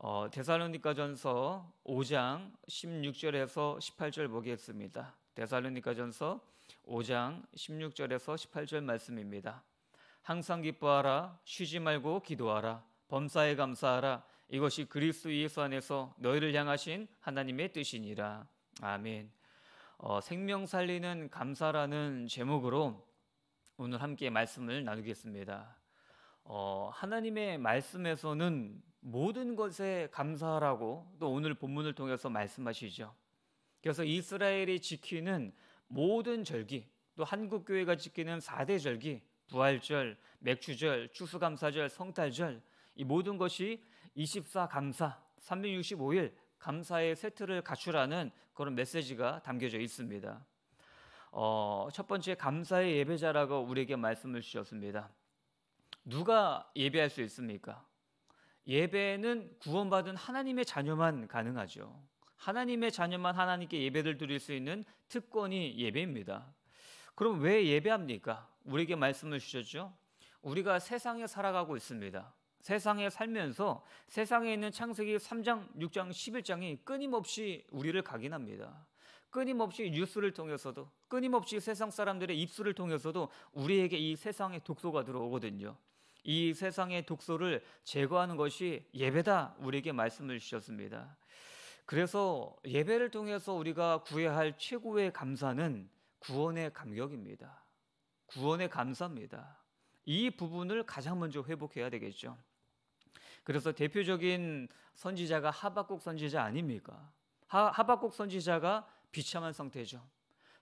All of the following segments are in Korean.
어, 데살로니가전서 5장 16절에서 18절 보겠습니다. 데살로니가전서 5장 16절에서 18절 말씀입니다. 항상 기뻐하라 쉬지 말고 기도하라 범사에 감사하라 이것이 그리스도 예수 안에서 너희를 향하신 하나님의 뜻이니라. 아멘. 어, 생명 살리는 감사라는 제목으로 오늘 함께 말씀을 나누겠습니다. 어, 하나님의 말씀에서는 모든 것에 감사하라고 또 오늘 본문을 통해서 말씀하시죠. 그래서 이스라엘이 지키는 모든 절기, 또 한국 교회가 지키는 4대 절기, 부활절, 맥주절, 추수감사절, 성탈절 이 모든 것이 24감사, 365일 감사의 세트를 갖추라는 그런 메시지가 담겨져 있습니다. 어, 첫 번째 감사의 예배자라고 우리에게 말씀을 주셨습니다. 누가 예배할 수 있습니까? 예배는 구원받은 하나님의 자녀만 가능하죠. 하나님의 자녀만 하나님께 예배를 드릴 수 있는 특권이 예배입니다. 그럼 왜 예배합니까? 우리에게 말씀을 주셨죠. 우리가 세상에 살아가고 있습니다. 세상에 살면서 세상에 있는 창세기 3장, 6장, 11장이 끊임없이 우리를 각인합니다. 끊임없이 뉴스를 통해서도 끊임없이 세상 사람들의 입술을 통해서도 우리에게 이 세상의 독소가 들어오거든요. 이 세상의 독소를 제거하는 것이 예배다 우리에게 말씀을 주셨습니다. 그래서 예배를 통해서 우리가 구해야 할 최고의 감사는 구원의 감격입니다. 구원의 감사입니다. 이 부분을 가장 먼저 회복해야 되겠죠. 그래서 대표적인 선지자가 하박국 선지자 아닙니까? 하, 하박국 선지자가 비참한 상태죠.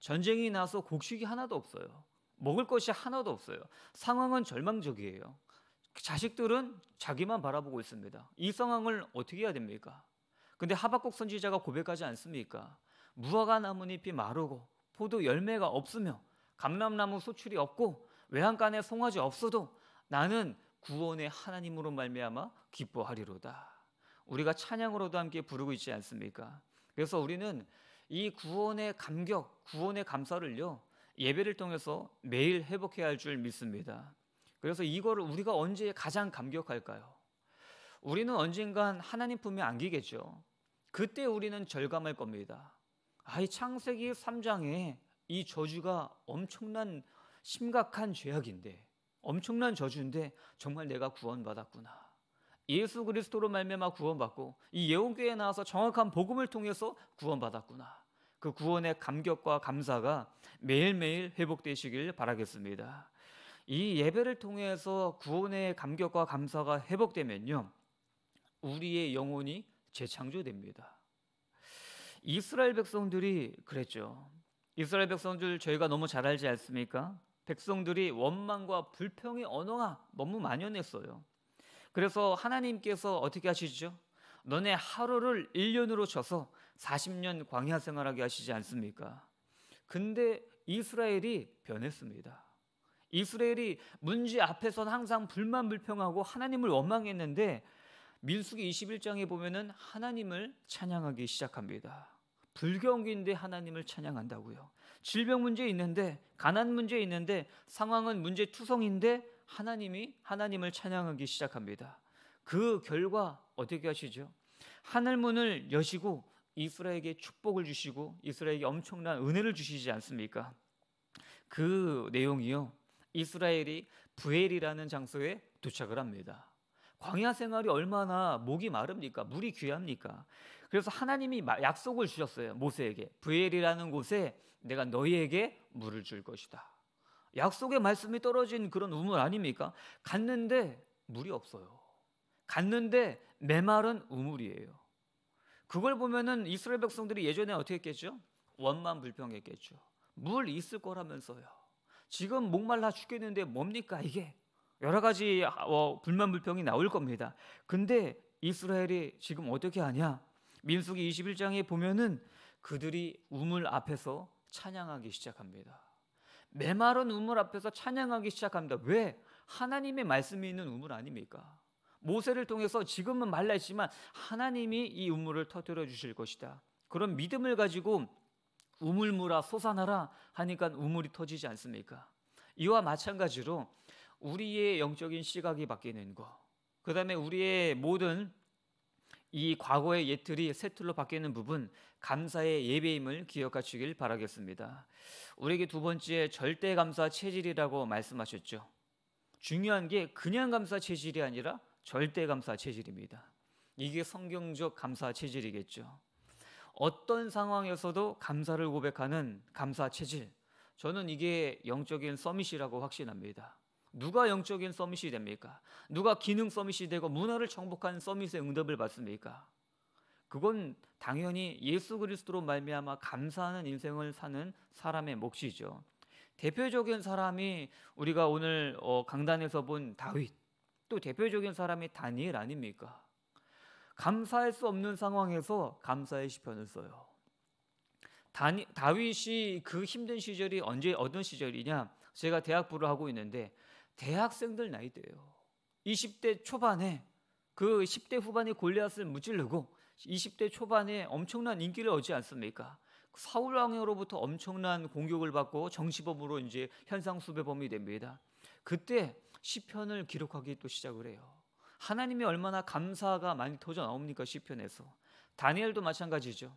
전쟁이 나서 곡식이 하나도 없어요. 먹을 것이 하나도 없어요. 상황은 절망적이에요. 자식들은 자기만 바라보고 있습니다. 이 상황을 어떻게 해야 됩니까? 근데 하박국 선지자가 고백하지 않습니까? 무화과 나무잎이 마르고 포도 열매가 없으며 감람나무 소출이 없고 외양간에 송아지 없어도 나는 구원의 하나님으로 말미암아 기뻐하리로다. 우리가 찬양으로도 함께 부르고 있지 않습니까? 그래서 우리는 이 구원의 감격, 구원의 감사를요. 예배를 통해서 매일 회복해야 할 줄 믿습니다. 그래서 이거를 우리가 언제 가장 감격할까요? 우리는 언젠간 하나님 품에 안기겠죠. 그때 우리는 절감할 겁니다. 아이 창세기 3장에 이 저주가 엄청난 심각한 죄악인데 엄청난 저주인데 정말 내가 구원받았구나. 예수 그리스도로 말미암아 구원받고 이 예언교회에 나와서 정확한 복음을 통해서 구원받았구나. 그 구원의 감격과 감사가 매일매일 회복되시길 바라겠습니다. 이 예배를 통해서 구원의 감격과 감사가 회복되면요. 우리의 영혼이 재창조됩니다. 이스라엘 백성들이 그랬죠. 이스라엘 백성들 저희가 너무 잘 알지 않습니까? 백성들이 원망과 불평의 언어가 너무 만연했어요. 그래서 하나님께서 어떻게 하시죠? 너네 하루를 1년으로 쳐서 40년 광야 생활하게 하시지 않습니까? 근데 이스라엘이 변했습니다. 이스라엘이 문제 앞에선 항상 불만 불평하고 하나님을 원망했는데 민수기 21장에 보면은 하나님을 찬양하기 시작합니다. 불경기인데 하나님을 찬양한다고요. 질병 문제 있는데 가난 문제 있는데 상황은 문제 투성인데 하나님이 하나님을 찬양하기 시작합니다. 그 결과 어떻게 하시죠? 하늘 문을 여시고 이스라엘에게 축복을 주시고 이스라엘에게 엄청난 은혜를 주시지 않습니까? 그 내용이요. 이스라엘이 부엘이라는 장소에 도착을 합니다. 광야 생활이 얼마나 목이 마릅니까? 물이 귀합니까? 그래서 하나님이 약속을 주셨어요. 모세에게. 부엘이라는 곳에 내가 너희에게 물을 줄 것이다. 약속의 말씀이 떨어진 그런 우물 아닙니까? 갔는데 물이 없어요. 갔는데 메마른 우물이에요. 그걸 보면은 이스라엘 백성들이 예전에 어떻게 했겠죠? 원만 불평했겠죠. 물 있을 거라면서요. 지금 목말라 죽겠는데 뭡니까 이게? 여러 가지 어, 불만 불평이 나올 겁니다. 근데 이스라엘이 지금 어떻게 하냐? 민수기 21장에 보면은 그들이 우물 앞에서 찬양하기 시작합니다. 메마른 우물 앞에서 찬양하기 시작합니다. 왜? 하나님의 말씀이 있는 우물 아닙니까? 모세를 통해서 지금은 말랐지만 하나님이 이 우물을 터뜨려 주실 것이다. 그런 믿음을 가지고 우물무라 솟아나라 하니까 우물이 터지지 않습니까? 이와 마찬가지로 우리의 영적인 시각이 바뀌는 거. 그다음에 우리의 모든 이 과거의 예틀이 새틀로 바뀌는 부분 감사의 예배임을 기억하시길 바라겠습니다. 우리에게 두 번째 절대 감사 체질이라고 말씀하셨죠. 중요한 게 그냥 감사 체질이 아니라 절대 감사 체질입니다. 이게 성경적 감사 체질이겠죠. 어떤 상황에서도 감사를 고백하는 감사 체질. 저는 이게 영적인 서밋이라고 확신합니다. 누가 영적인 서밋이 됩니까? 누가 기능 서밋이 되고 문화를 정복한 서밋의 응답을 받습니까? 그건 당연히 예수 그리스도로 말미암아 감사하는 인생을 사는 사람의 몫이죠. 대표적인 사람이 우리가 오늘 어, 강단에서 본 다윗. 또 대표적인 사람이 다니엘 아닙니까? 감사할 수 없는 상황에서 감사의 시편을 써요. 다니, 다윗이 그 힘든 시절이 언제 어떤 시절이냐? 제가 대학부를 하고 있는데 대학생들 나이대요. 20대 초반에 그 10대 후반에 골리앗을 무찌르고 20대 초반에 엄청난 인기를 얻지 않습니까? 사울 왕으로부터 엄청난 공격을 받고 정치범으로 이제 현상 수배범이 됩니다. 그때 시편을 기록하기 또 시작을 해요. 하나님이 얼마나 감사가 많이 터져 나옵니까 시편에서. 다니엘도 마찬가지죠.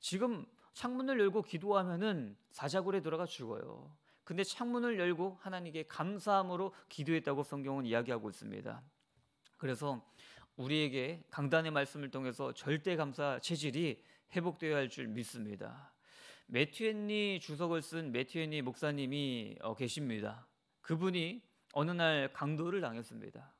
지금 창문을 열고 기도하면은 사자굴에 들어가 죽어요. 근데 창문을 열고 하나님께 감사함으로 기도했다고 성경은 이야기하고 있습니다. 그래서 우리에게 강단의 말씀을 통해서 절대 감사 체질이 회복되어야 할 줄 믿습니다. 매튜앤니 주석을 쓴 매튜앤니 목사님이 어, 계십니다. 그분이 어느 날 강도를 당했습니다.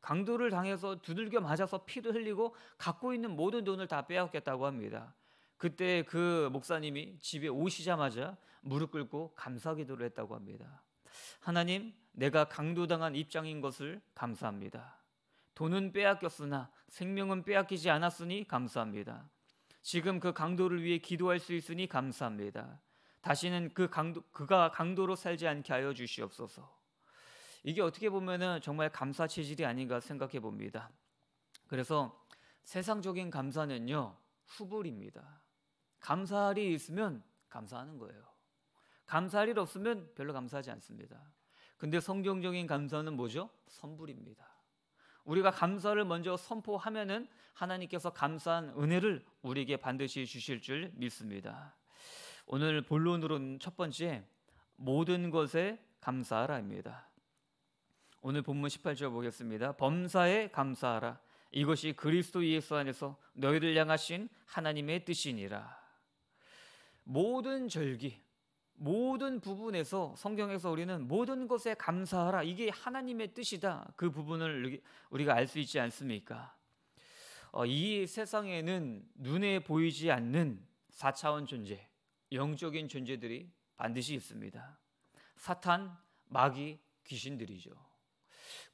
강도를 당해서 두들겨 맞아서 피를 흘리고 갖고 있는 모든 돈을 다 빼앗겼다고 합니다. 그때 그 목사님이 집에 오시자마자 무릎 꿇고 감사 기도를 했다고 합니다. 하나님, 내가 강도당한 입장인 것을 감사합니다. 돈은 빼앗겼으나 생명은 빼앗기지 않았으니 감사합니다. 지금 그 강도를 위해 기도할 수 있으니 감사합니다. 다시는 그 강도 그가 강도로 살지 않게 하여 주시옵소서. 이게 어떻게 보면은 정말 감사 체질이 아닌가 생각해 봅니다. 그래서 세상적인 감사는요 후불입니다. 감사할이 있으면 감사하는 거예요. 감사할 일 없으면 별로 감사하지 않습니다. 근데 성경적인 감사는 뭐죠? 선불입니다. 우리가 감사를 먼저 선포하면은 하나님께서 감사한 은혜를 우리에게 반드시 주실 줄 믿습니다. 오늘 본론으로는 첫 번째 모든 것에 감사하라입니다. 오늘 본문 18절 보겠습니다. 범사에 감사하라. 이것이 그리스도 예수 안에서 너희를 향하신 하나님의 뜻이니라. 모든 절기, 모든 부분에서 성경에서 우리는 모든 것에 감사하라. 이게 하나님의 뜻이다. 그 부분을 우리가 알 수 있지 않습니까? 어, 이 세상에는 눈에 보이지 않는 4차원 존재, 영적인 존재들이 반드시 있습니다. 사탄, 마귀, 귀신들이죠.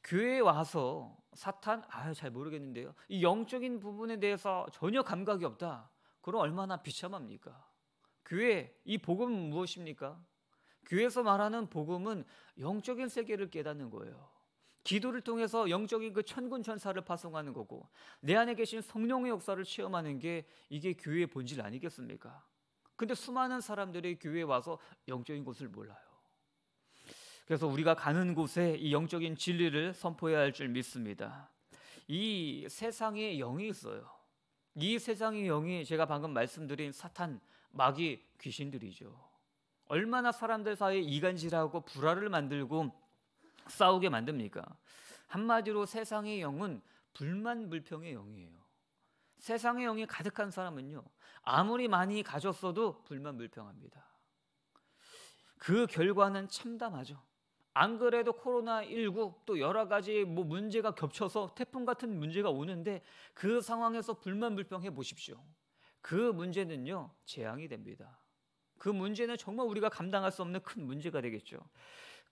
교회에 와서 사탄, 아유, 잘 모르겠는데요. 이 영적인 부분에 대해서 전혀 감각이 없다. 그럼 얼마나 비참합니까? 교회, 이 복음은 무엇입니까? 교회에서 말하는 복음은 영적인 세계를 깨닫는 거예요. 기도를 통해서 영적인 그 천군 천사를 파송하는 거고 내 안에 계신 성령의 역사를 체험하는 게 이게 교회의 본질 아니겠습니까? 근데 수많은 사람들이 교회에 와서 영적인 것을 몰라요. 그래서 우리가 가는 곳에 이 영적인 진리를 선포해야 할 줄 믿습니다. 이 세상에 영이 있어요. 이 세상의 영이 제가 방금 말씀드린 사탄, 마귀, 귀신들이죠. 얼마나 사람들 사이에 이간질하고 불화를 만들고 싸우게 만듭니까? 한마디로 세상의 영은 불만 불평의 영이에요. 세상의 영이 가득한 사람은요, 아무리 많이 가졌어도 불만 불평합니다그 결과는 참담하죠. 안 그래도 코로나19 또 여러 가지 뭐 문제가 겹쳐서 태풍 같은 문제가 오는데 그 상황에서 불만 불평해 보십시오. 그 문제는요, 재앙이 됩니다. 그 문제는 정말 우리가 감당할 수 없는 큰 문제가 되겠죠.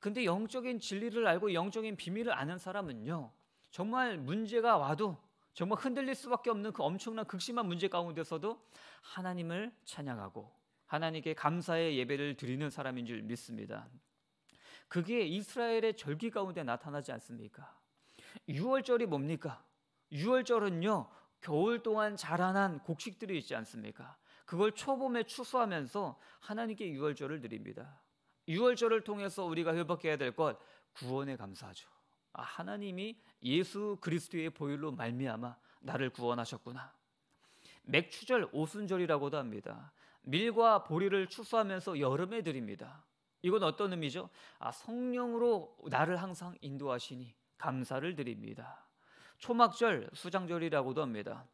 근데 영적인 진리를 알고 영적인 비밀을 아는 사람은요, 정말 문제가 와도 정말 흔들릴 수밖에 없는 그 엄청난 극심한 문제 가운데서도 하나님을 찬양하고 하나님께 감사의 예배를 드리는 사람인 줄 믿습니다. 그게 이스라엘의 절기 가운데 나타나지 않습니까? 6월절이 뭡니까? 6월절은요, 겨울 동안 자라난 곡식들이 있지 않습니까? 그걸 초봄에 추수하면서 하나님께 6월절을 드립니다. 6월절을 통해서 우리가 회복해야 될 것, 구원에 감사하죠. 아, 하나님이 예수 그리스도의 보혈로 말미암아 나를 구원하셨구나. 맥추절 오순절이라고도 합니다. 밀과 보리를 축소하면서 여름에 드립니다. 이건 어떤 의미죠? 아, 성령으로 나를 항상 인도하시니 감사를 드립니다. 초막절 수장절이라고도 합니다.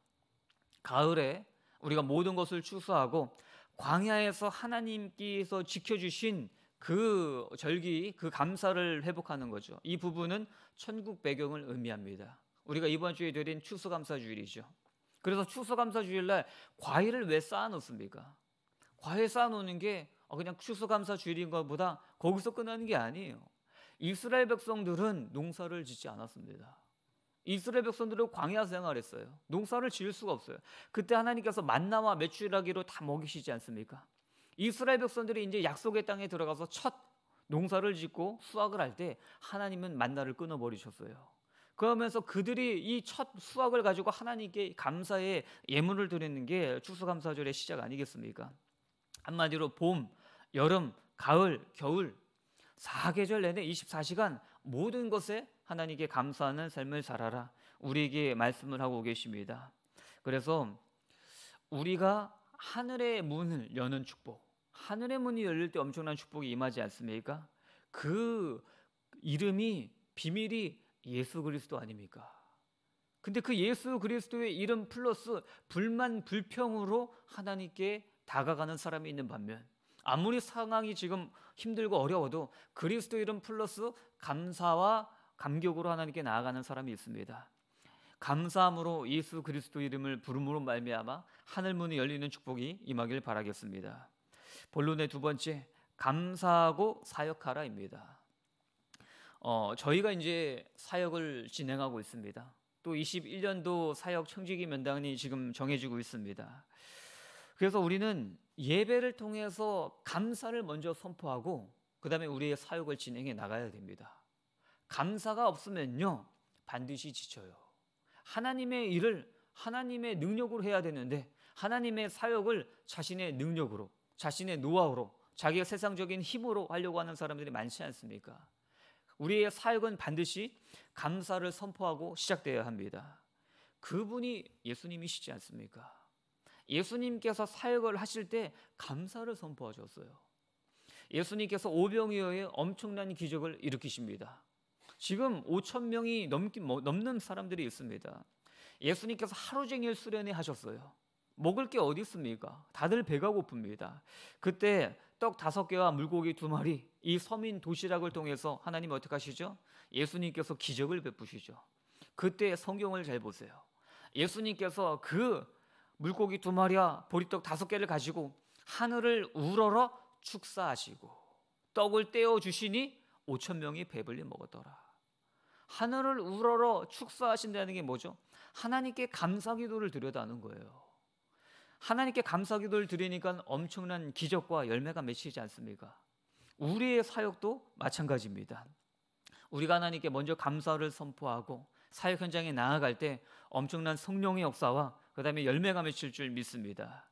가을에 우리가 모든 것을 추수하고 광야에서 하나님께서 지켜주신 그 절기, 그 감사를 회복하는 거죠. 이 부분은 천국 배경을 의미합니다. 우리가 이번 주에 드린 추수감사주일이죠. 그래서 추수감사주일날 과일을 왜 쌓아놓습니까? 과일 쌓아놓는 게 어, 그냥 추수감사주일인 것보다 거기서 끝나는 게 아니에요. 이스라엘 백성들은 농사를 짓지 않았습니다. 이스라엘 백성들은 광야 생활했어요. 농사를 지을 수가 없어요. 그때 하나님께서 만나와 매출하기로 다 먹이시지 않습니까? 이스라엘 백성들이 이제 약속의 땅에 들어가서 첫 농사를 짓고 수확을 할 때 하나님은 만나를 끊어버리셨어요. 그러면서 그들이 이 첫 수확을 가지고 하나님께 감사의 예물을 드리는 게 추수감사절의 시작 아니겠습니까? 한마디로 봄, 여름, 가을, 겨울 4계절 내내 24시간 모든 것에 하나님께 감사하는 삶을 살아라. 우리에게 말씀을 하고 계십니다. 그래서 우리가 하늘의 문을 여는 축복 하늘의 문이 열릴 때 엄청난 축복이 임하지 않습니까? 그 이름이 비밀이 예수 그리스도 아닙니까? 근데 그 예수 그리스도의 이름 플러스 불만 불평으로 하나님께 다가가는 사람이 있는 반면 아무리 상황이 지금 힘들고 어려워도 그리스도 이름 플러스 감사와 감격으로 하나님께 나아가는 사람이 있습니다. 감사함으로 예수 그리스도 이름을 부름으로 말미암아 하늘 문이 열리는 축복이 임하길 바라겠습니다. 본론의 두 번째 감사하고 사역하라입니다. 어, 저희가 이제 사역을 진행하고 있습니다. 또 21년도 사역 청지기 면당이 지금 정해지고 있습니다. 그래서 우리는 예배를 통해서 감사를 먼저 선포하고 그다음에 우리의 사역을 진행해 나가야 됩니다. 감사가 없으면요. 반드시 지쳐요. 하나님의 일을 하나님의 능력으로 해야 되는데 하나님의 사역을 자신의 능력으로 자신의 노하우로 자기가 세상적인 힘으로 하려고 하는 사람들이 많지 않습니까? 우리의 사역은 반드시 감사를 선포하고 시작되어야 합니다. 그분이 예수님이시지 않습니까? 예수님께서 사역을 하실 때 감사를 선포하셨어요. 예수님께서 오병이어의 엄청난 기적을 일으키십니다. 지금 5천 명이 넘기, 넘는 사람들이 있습니다. 예수님께서 하루 종일 수련회 하셨어요. 먹을 게 어디 있습니까? 다들 배가 고픕니다. 그때 떡 다섯 개와 물고기 두 마리 이 서민 도시락을 통해서 하나님 어떻게 하시죠? 예수님께서 기적을 베푸시죠. 그때 성경을 잘 보세요. 예수님께서 그 물고기 두 마리와 보리떡 다섯 개를 가지고 하늘을 우러러 축사하시고 떡을 떼어 주시니 5천 명이 배불리 먹었더라. 하늘을 우러러 축사하신다는 게 뭐죠? 하나님께 감사 기도를 드려다는 거예요. 하나님께 감사기도를 드리니까 엄청난 기적과 열매가 맺히지 않습니까? 우리의 사역도 마찬가지입니다. 우리가 하나님께 먼저 감사를 선포하고 사역 현장에 나아갈 때 엄청난 성령의 역사와 그다음에 열매가 맺힐 줄 믿습니다.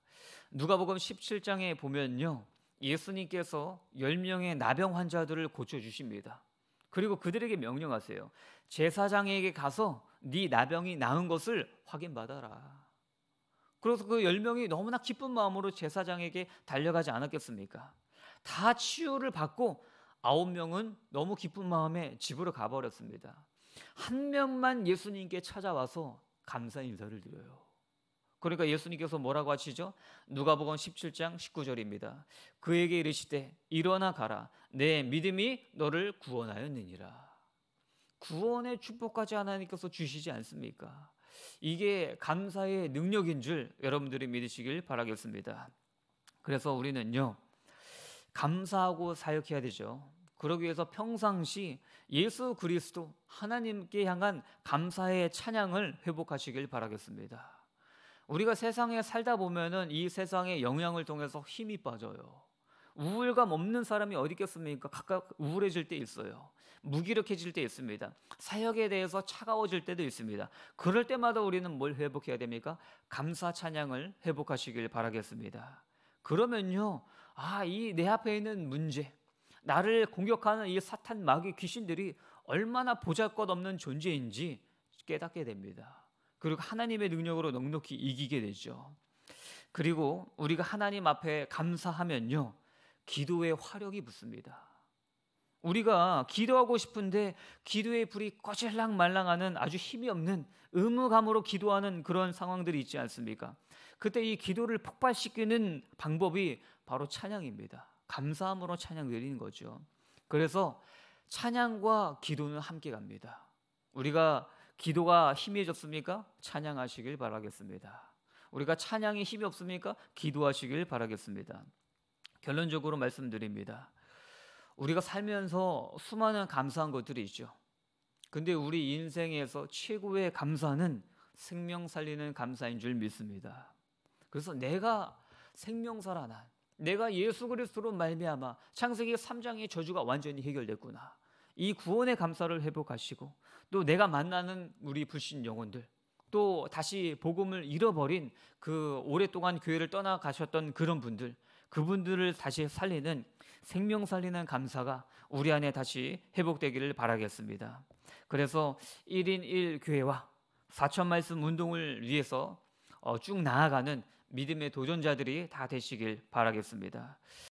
누가복음 17장에 보면요. 예수님께서 10명의 나병 환자들을 고쳐 주십니다. 그리고 그들에게 명령하세요. 제사장에게 가서 네 나병이 나은 것을 확인받아라. 그래서 그 열명이 너무나 기쁜 마음으로 제사장에게 달려가지 않았겠습니까? 다 치유를 받고 아홉 명은 너무 기쁜 마음에 집으로 가버렸습니다. 한 명만 예수님께 찾아와서 감사 인사를 드려요. 그러니까 예수님께서 뭐라고 하시죠? 누가복음 17장 19절입니다. 그에게 이르시되 일어나 가라 내 믿음이 너를 구원하였느니라. 구원의 축복까지 하나님께서 주시지 않습니까? 이게 감사의 능력인 줄 여러분들이 믿으시길 바라겠습니다. 그래서 우리는요, 감사하고 사역해야 되죠. 그러기 위해서 평상시 예수 그리스도 하나님께 향한 감사의 찬양을 회복하시길 바라겠습니다. 우리가 세상에 살다 보면은 이 세상의 영향을 통해서 힘이 빠져요. 우울감 없는 사람이 어디 있겠습니까? 각각 우울해질 때 있어요. 무기력해질 때 있습니다. 사역에 대해서 차가워질 때도 있습니다. 그럴 때마다 우리는 뭘 회복해야 됩니까? 감사 찬양을 회복하시길 바라겠습니다. 그러면요, 아, 이 내 앞에 있는 문제, 나를 공격하는 이 사탄 마귀 귀신들이 얼마나 보잘것 없는 존재인지 깨닫게 됩니다. 그리고 하나님의 능력으로 넉넉히 이기게 되죠. 그리고 우리가 하나님 앞에 감사하면요. 기도의 화력이 붙습니다. 우리가 기도하고 싶은데 기도의 불이 꺼질랑 말랑하는 아주 힘이 없는 의무감으로 기도하는 그런 상황들이 있지 않습니까? 그때 이 기도를 폭발시키는 방법이 바로 찬양입니다. 감사함으로 찬양 드리는 거죠. 그래서 찬양과 기도는 함께 갑니다. 우리가 기도가 희미졌습니까 찬양하시길 바라겠습니다. 우리가 찬양이 힘이 없습니까? 기도하시길 바라겠습니다. 결론적으로 말씀드립니다. 우리가 살면서 수많은 감사한 것들이 있죠. 근데 우리 인생에서 최고의 감사는 생명 살리는 감사인 줄 믿습니다. 그래서 내가 생명 살아난 내가 예수 그리스도로 말미암아 창세기 3장의 저주가 완전히 해결됐구나. 이 구원의 감사를 회복하시고 또 내가 만나는 우리 불신 영혼들 또 다시 복음을 잃어버린 그 오랫동안 교회를 떠나가셨던 그런 분들 그분들을 다시 살리는 생명 살리는 감사가 우리 안에 다시 회복되기를 바라겠습니다. 그래서 1인 1교회와 4천 말씀 운동을 위해서 어, 쭉 나아가는 믿음의 도전자들이 다 되시길 바라겠습니다.